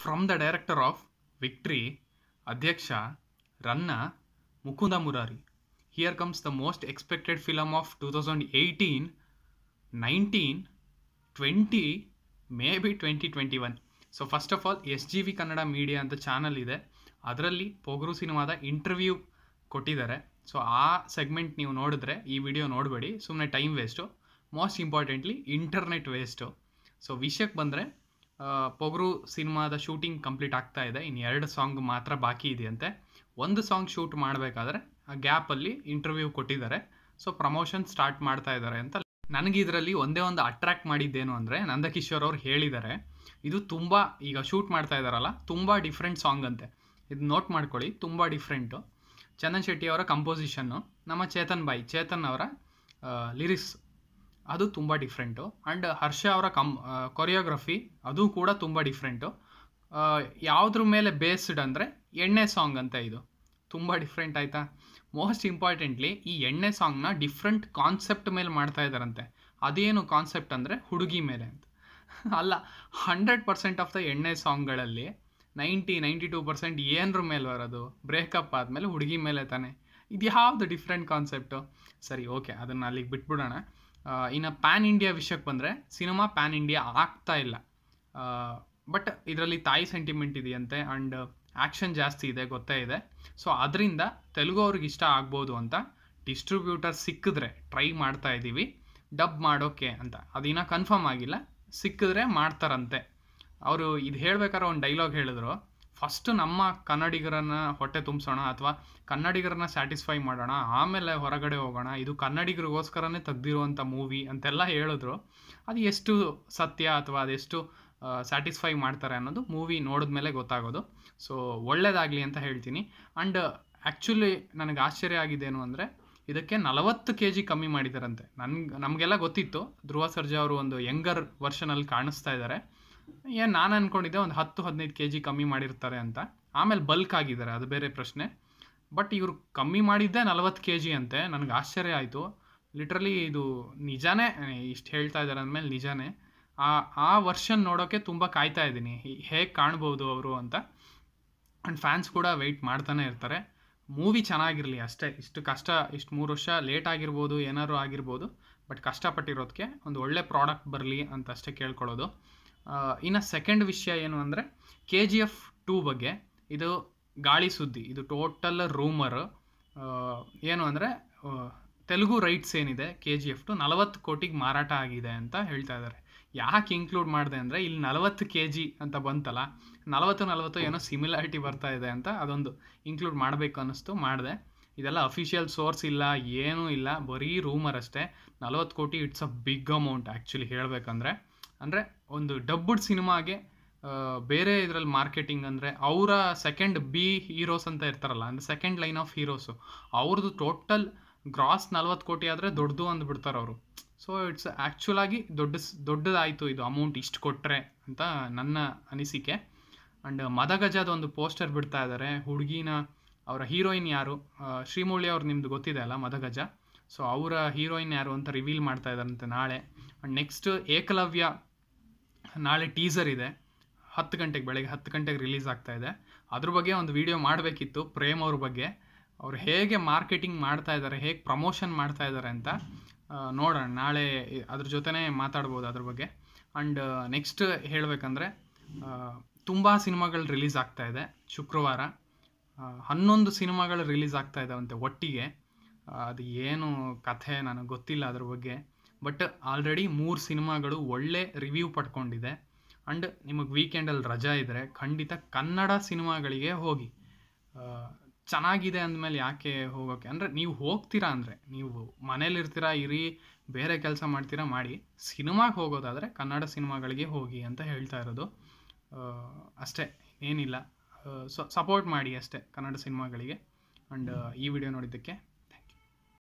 from the director of victory Adhyaksha Ranna Mukunda Murari here comes the most expected film of two thousand eighteen nineteen twenty maybe twenty twenty one so first of all S G V Kannada media ಅಂತ channel ಇದೆ ಅದರಲ್ಲಿ ಪೋಗ್ರು ಸಿನಿಮಾದ interview ಕೊಟ್ಟಿದ್ದಾರೆ so ಆ segment ನೀವು ನೋಡಿದ್ರೆ ಈ video ನೋಡಬೇಡಿ ಸುಮ್ಮನೆ time waste most importantly internet waste so ವಿಷಯಕ್ಕೆ ಬಂದರೆ ಪೊಗರು ಸಿನಿಮಾದ ಶೂಟಿಂಗ್ ಕಂಪ್ಲೀಟ್ ಆಗ್ತಾ ಇದೆ ಇನ್ನು ಎರಡು ಸಾಂಗ್ ಮಾತ್ರ ಬಾಕಿ ಇದೆಯಂತೆ ಒಂದು ಸಾಂಗ್ ಶೂಟ್ ಮಾಡಬೇಕಾದ್ರೆ ಆ ಗ್ಯಾಪಲ್ಲಿ ಇಂಟರ್ವ್ಯೂ ಕೊಟ್ಟಿದ್ದಾರೆ ಸೊ ಪ್ರಮೋಷನ್ ಸ್ಟಾರ್ಟ್ ಮಾಡ್ತಾ ಇದ್ದಾರೆ ಅಂತ ನನಗೆ ಇದರಲ್ಲಿ ಒಂದೇ ಒಂದು ಅಟ್ರ್ಯಾಕ್ಟ್ ಮಾಡಿದ್ದೇನು ಅಂದರೆ ನಂದಕಿಶೋರ್ ಅವ್ರು ಹೇಳಿದ್ದಾರೆ ಇದು ತುಂಬ ಈಗ ಶೂಟ್ ಮಾಡ್ತಾ ಇದ್ದಾರಲ್ಲ ತುಂಬ ಡಿಫ್ರೆಂಟ್ ಸಾಂಗ್ ಅಂತೆ ಇದು ನೋಟ್ ಮಾಡ್ಕೊಳ್ಳಿ ತುಂಬ ಡಿಫ್ರೆಂಟು ಚಂದನ್ ಶೆಟ್ಟಿ ಅವರ ಕಂಪೋಸಿಷನ್ನು ನಮ್ಮ ಚೇತನ್ ಬಾಯಿ ಚೇತನ್ ಅವರ ಲಿರಿಕ್ಸ್ ಅದು ತುಂಬ ಡಿಫ್ರೆಂಟು ಆ್ಯಂಡ್ ಹರ್ಷ ಅವರ ಕಮ್ ಕೊರಿಯೋಗ್ರಫಿ ಅದು ಕೂಡ ತುಂಬ ಡಿಫ್ರೆಂಟು ಯಾವುದ್ರ ಮೇಲೆ ಬೇಸ್ಡ್ ಅಂದರೆ ಎಣ್ಣೆ ಸಾಂಗ್ ಅಂತ ಇದು ತುಂಬ ಡಿಫ್ರೆಂಟ್ ಆಯಿತಾ ಮೋಸ್ಟ್ ಇಂಪಾರ್ಟೆಂಟ್ಲಿ ಈ ಎಣ್ಣೆ ಸಾಂಗ್ನ ಡಿಫ್ರೆಂಟ್ ಕಾನ್ಸೆಪ್ಟ್ ಮೇಲೆ ಮಾಡ್ತಾ ಇದ್ದಾರಂತೆ ಅದೇನು ಕಾನ್ಸೆಪ್ಟ್ ಅಂದರೆ ಹುಡುಗಿ ಮೇಲೆ ಅಂತ ಅಲ್ಲ ಹಂಡ್ರೆಡ್ ಪರ್ಸೆಂಟ್ ಆಫ್ ದ ಎಣ್ಣೆ ಸಾಂಗ್ಗಳಲ್ಲಿ ನೈಂಟಿ ನೈಂಟಿ ಟೂ ಪರ್ಸೆಂಟ್ ಏನರ ಮೇಲೆ ಬರೋದು ಬ್ರೇಕಪ್ ಆದಮೇಲೆ ಹುಡುಗಿ ಮೇಲೆ ತಾನೆ ಇದು ಯಾವುದು ಡಿಫ್ರೆಂಟ್ ಕಾನ್ಸೆಪ್ಟು ಸರಿ ಓಕೆ ಅದನ್ನು ಅಲ್ಲಿಗೆ ಬಿಟ್ಬಿಡೋಣ ಇನ್ನು ಪ್ಯಾನ್ ಇಂಡಿಯಾ ವಿಷಯಕ್ಕೆ ಬಂದರೆ ಸಿನಿಮಾ ಪ್ಯಾನ್ ಇಂಡಿಯಾ ಆಗ್ತಾ ಇಲ್ಲ ಬಟ್ ಇದರಲ್ಲಿ ತಾಯಿ ಸೆಂಟಿಮೆಂಟ್ ಇದೆಯಂತೆ ಆ್ಯಂಡ್ ಆ್ಯಕ್ಷನ್ ಜಾಸ್ತಿ ಇದೆ ಗೊತ್ತೇ ಇದೆ ಸೊ ಅದರಿಂದ ತೆಲುಗು ಅವ್ರಿಗೆ ಇಷ್ಟ ಆಗ್ಬೋದು ಅಂತ ಡಿಸ್ಟ್ರಿಬ್ಯೂಟರ್ ಸಿಕ್ಕಿದ್ರೆ ಟ್ರೈ ಮಾಡ್ತಾ ಇದ್ದೀವಿ ಡಬ್ ಮಾಡೋಕೆ ಅಂತ ಅದಿನ್ನ ಕನ್ಫರ್ಮ್ ಆಗಿಲ್ಲ ಸಿಕ್ಕಿದ್ರೆ ಮಾಡ್ತಾರಂತೆ ಅವರು ಇದು ಹೇಳ್ಬೇಕಾದ್ರೆ ಒಂದು ಡೈಲಾಗ್ ಹೇಳಿದ್ರು ಫಸ್ಟು ನಮ್ಮ ಕನ್ನಡಿಗರನ್ನ ಹೊಟ್ಟೆ ತುಂಬಿಸೋಣ ಅಥವಾ ಕನ್ನಡಿಗರನ್ನ ಸ್ಯಾಟಿಸ್ಫೈ ಮಾಡೋಣ ಆಮೇಲೆ ಹೊರಗಡೆ ಹೋಗೋಣ ಇದು ಕನ್ನಡಿಗರಿಗೋಸ್ಕರನೇ ತೆಗ್ದಿರುವಂಥ ಮೂವಿ ಅಂತೆಲ್ಲ ಹೇಳಿದ್ರು ಅದು ಎಷ್ಟು ಸತ್ಯ ಅಥವಾ ಅದೆಷ್ಟು ಸ್ಯಾಟಿಸ್ಫೈ ಮಾಡ್ತಾರೆ ಅನ್ನೋದು ಮೂವಿ ನೋಡಿದ ಮೇಲೆ ಗೊತ್ತಾಗೋದು ಸೊ ಒಳ್ಳೇದಾಗಲಿ ಅಂತ ಹೇಳ್ತೀನಿ ಆ್ಯಂಡ್ ಆ್ಯಕ್ಚುಲಿ ನನಗೆ ಆಶ್ಚರ್ಯ ಆಗಿದ್ದೇನು ಅಂದರೆ ಇದಕ್ಕೆ ನಲವತ್ತು ಕೆ ಜಿ ಕಮ್ಮಿ ಮಾಡಿದ್ದಾರಂತೆ ನನ್ಗೆ ನಮಗೆಲ್ಲ ಗೊತ್ತಿತ್ತು ಧ್ರುವ ಸರ್ಜಾ ಅವರು ಒಂದು ಯಂಗರ್ ವರ್ಷನಲ್ಲಿ ಕಾಣಿಸ್ತಾ ಇದ್ದಾರೆ ಏನು ನಾನು ಅಂದ್ಕೊಂಡಿದ್ದೆ ಒಂದು ಹತ್ತು ಹದಿನೈದು ಕೆ ಜಿ ಕಮ್ಮಿ ಮಾಡಿರ್ತಾರೆ ಅಂತ ಆಮೇಲೆ ಬಲ್ಕ್ ಆಗಿದ್ದಾರೆ ಅದು ಬೇರೆ ಪ್ರಶ್ನೆ ಬಟ್ ಇವರು ಕಮ್ಮಿ ಮಾಡಿದ್ದೆ ನಲವತ್ತು ಕೆ ಜಿ ಅಂತೆ ನನಗೆ ಆಶ್ಚರ್ಯ ಆಯಿತು ಲಿಟ್ರಲಿ ಇದು ನಿಜಾನೇ ಇಷ್ಟು ಹೇಳ್ತಾ ಇದ್ದಾರೆ ಅಂದಮೇಲೆ ನಿಜಾನೇ ಆ ಆ ವರ್ಷನ್ ನೋಡೋಕ್ಕೆ ತುಂಬ ಕಾಯ್ತಾ ಇದ್ದೀನಿ ಹೇಗೆ ಕಾಣ್ಬೋದು ಅವರು ಅಂತ ಆ್ಯಂಡ್ ಫ್ಯಾನ್ಸ್ ಕೂಡ ವೆಯ್ಟ್ ಮಾಡ್ತಾನೆ ಇರ್ತಾರೆ ಮೂವಿ ಚೆನ್ನಾಗಿರಲಿ ಅಷ್ಟೇ ಇಷ್ಟು ಕಷ್ಟ ಇಷ್ಟು ಮೂರು ವರ್ಷ ಲೇಟ್ ಆಗಿರ್ಬೋದು ಏನಾದ್ರು ಆಗಿರ್ಬೋದು ಬಟ್ ಕಷ್ಟಪಟ್ಟಿರೋದಕ್ಕೆ ಒಂದು ಒಳ್ಳೆ ಪ್ರಾಡಕ್ಟ್ ಬರಲಿ ಅಂತ ಅಷ್ಟೇ ಕೇಳ್ಕೊಳ್ಳೋದು ಇನ್ನು ಸೆಕೆಂಡ್ ವಿಷಯ ಏನು ಅಂದರೆ ಕೆ ಜಿ ಎಫ್ ಟೂ ಬಗ್ಗೆ ಇದು ಗಾಳಿ ಸುದ್ದಿ ಇದು ಟೋಟಲ್ ರೂಮರ್ ಏನು ಅಂದರೆ ತೆಲುಗು ರೈಟ್ಸ್ ಏನಿದೆ ಕೆ ಜಿ ಎಫ್ ಟು ನಲವತ್ತು ಕೋಟಿಗೆ ಮಾರಾಟ ಆಗಿದೆ ಅಂತ ಹೇಳ್ತಾ ಇದ್ದಾರೆ ಯಾಕೆ ಇನ್ಕ್ಲೂಡ್ ಮಾಡಿದೆ ಅಂದರೆ ಇಲ್ಲಿ ನಲವತ್ತು ಕೆ ಜಿ ಅಂತ ಬಂತಲ್ಲ ನಲವತ್ತು ನಲವತ್ತು ಏನೋ ಸಿಮಿಲಾರಿಟಿ ಬರ್ತಾ ಇದೆ ಅಂತ ಅದೊಂದು ಇನ್ಕ್ಲೂಡ್ ಮಾಡಬೇಕು ಅನ್ನಿಸ್ತು ಮಾಡಿದೆ ಇದೆಲ್ಲ ಅಫಿಷಿಯಲ್ ಸೋರ್ಸ್ ಇಲ್ಲ ಏನೂ ಇಲ್ಲ ಬರೀ ರೂಮರ್ ಅಷ್ಟೇ ನಲವತ್ತು ಕೋಟಿ it's a big amount actually ಹೇಳಬೇಕಂದ್ರೆ ಅಂದರೆ ಒಂದು ಡಬ್ಬುಡ್ ಸಿನಿಮಾಗೆ ಬೇರೆ ಇದರಲ್ಲಿ ಮಾರ್ಕೆಟಿಂಗ್ ಅಂದರೆ ಅವರ ಸೆಕೆಂಡ್ ಬಿ ಹೀರೋಸ್ ಅಂತ ಇರ್ತಾರಲ್ಲ ಅಂದರೆ ಸೆಕೆಂಡ್ ಲೈನ್ ಆಫ್ ಹೀರೋಸು ಅವ್ರದ್ದು ಟೋಟಲ್ ಗ್ರಾಸ್ ನಲ್ವತ್ತು ಕೋಟಿ ಆದರೆ ದೊಡ್ಡದು ಅಂದ್ಬಿಡ್ತಾರೆ ಅವರು ಸೊ ಇಟ್ಸ್ ಆ್ಯಕ್ಚುಲಾಗಿ ದೊಡ್ಡ ದೊಡ್ಡದಾಯಿತು ಇದು ಅಮೌಂಟ್ ಇಷ್ಟು ಕೊಟ್ಟರೆ ಅಂತ ನನ್ನ ಅನಿಸಿಕೆ ಆ್ಯಂಡ್ ಮದಗಜದ ಒಂದು ಪೋಸ್ಟರ್ ಬಿಡ್ತಾ ಇದ್ದಾರೆ ಹುಡುಗಿನ ಅವರ ಹೀರೋಯಿನ್ ಯಾರು ಶ್ರೀಮೂಳಿ ಅವ್ರು ನಿಮ್ದು ಗೊತ್ತಿದೆ ಅಲ್ಲ ಮದಗಜ ಸೊ ಅವರ ಹೀರೋಯಿನ್ ಯಾರು ಅಂತ ರಿವೀಲ್ ಮಾಡ್ತಾ ಇದ್ದಾರಂತೆ ನಾಳೆ ಆ್ಯಂಡ್ ನೆಕ್ಸ್ಟ್ ಏಕಲವ್ಯ ನಾಳೆ ಟೀಸರ್ ಇದೆ ಹತ್ತು ಗಂಟೆಗೆ ಬೆಳಗ್ಗೆ ಹತ್ತು ಗಂಟೆಗೆ ರಿಲೀಸ್ ಆಗ್ತಾ ಇದೆ ಅದ್ರ ಬಗ್ಗೆ ಒಂದು ವಿಡಿಯೋ ಮಾಡಬೇಕಿತ್ತು ಪ್ರೇಮ್ ಅವ್ರ ಬಗ್ಗೆ ಅವ್ರು ಹೇಗೆ ಮಾರ್ಕೆಟಿಂಗ್ ಮಾಡ್ತಾ ಇದ್ದಾರೆ ಹೇಗೆ ಪ್ರಮೋಷನ್ ಮಾಡ್ತಾ ಇದ್ದಾರೆ ಅಂತ ನೋಡೋಣ ನಾಳೆ ಅದ್ರ ಜೊತೆನೇ ಮಾತಾಡ್ಬೋದು ಅದ್ರ ಬಗ್ಗೆ ಆ್ಯಂಡ್ ನೆಕ್ಸ್ಟ್ ಹೇಳಬೇಕಂದ್ರೆ ತುಂಬ ಸಿನಿಮಾಗಳು ರಿಲೀಸ್ ಆಗ್ತಾ ಇದೆ ಶುಕ್ರವಾರ ಹನ್ನೊಂದು ಸಿನಿಮಾಗಳು ರಿಲೀಸ್ ಆಗ್ತಾ ಇದ್ದಾವಂತೆ ಒಟ್ಟಿಗೆ ಅದು ಏನು ಕಥೆ ನನಗೆ ಗೊತ್ತಿಲ್ಲ ಅದ್ರ ಬಗ್ಗೆ ಬಟ್ ಆಲ್ರೆಡಿ ಮೂರು ಸಿನಿಮಾಗಳು ಒಳ್ಳೆ ರಿವ್ಯೂ ಪಡ್ಕೊಂಡಿದೆ ಆ್ಯಂಡ್ ನಿಮಗೆ ವೀಕೆಂಡಲ್ಲಿ ರಜಾ ಇದ್ದರೆ ಖಂಡಿತ ಕನ್ನಡ ಸಿನಿಮಾಗಳಿಗೆ ಹೋಗಿ ಚೆನ್ನಾಗಿದೆ ಅಂದಮೇಲೆ ಯಾಕೆ ಹೋಗೋಕ್ಕೆ ಅಂದರೆ ನೀವು ಹೋಗ್ತೀರಾ ಅಂದರೆ ನೀವು ಮನೇಲಿರ್ತೀರಾ ಇರಿ ಬೇರೆ ಕೆಲಸ ಮಾಡ್ತೀರಾ ಮಾಡಿ ಸಿನಿಮಾಗೆ ಹೋಗೋದಾದರೆ ಕನ್ನಡ ಸಿನಿಮಾಗಳಿಗೆ ಹೋಗಿ ಅಂತ ಹೇಳ್ತಾ ಇರೋದು ಅಷ್ಟೇ ಏನಿಲ್ಲ ಸಪೋರ್ಟ್ ಮಾಡಿ ಅಷ್ಟೇ ಕನ್ನಡ ಸಿನಿಮಾಗಳಿಗೆ ಆ್ಯಂಡ್ ಈ ವಿಡಿಯೋ ನೋಡಿದ್ದಕ್ಕೆ